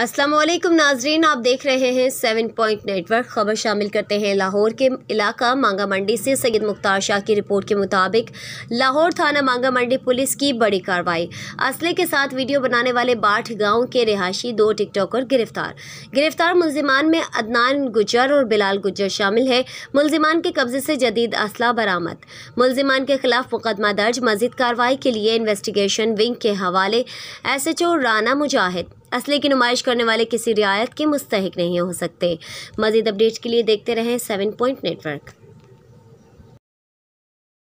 अस्सलाम वालेकुम नाजरीन आप देख रहे हैं सेवन पॉइंट नेटवर्क खबर शामिल करते हैं लाहौर के इलाका मांगा मंडी से सैयद मुख्तार शाह की रिपोर्ट के मुताबिक लाहौर थाना मांगा मंडी पुलिस की बड़ी कार्रवाई असले के साथ वीडियो बनाने वाले बाठ गांव के रिहायशी दो टिकटॉकर गिरफ्तार गिरफ्तार मुलजमान में अदनान गुजर और बिलाल गुजर शामिल है मुलजमान के कब्जे से जदीद असला बरामद मुलजमान के खिलाफ मुकदमा दर्ज मजीद कार्रवाई के लिए इन्वेस्टिगेशन विंग के हवाले एस राना मुजाहिद असले की नुमाइश करने वाले किसी रियायत के मुस्तक नहीं हो सकते मजीद अपडेट्स के लिए देखते रहें सेवन पॉइंट नेटवर्क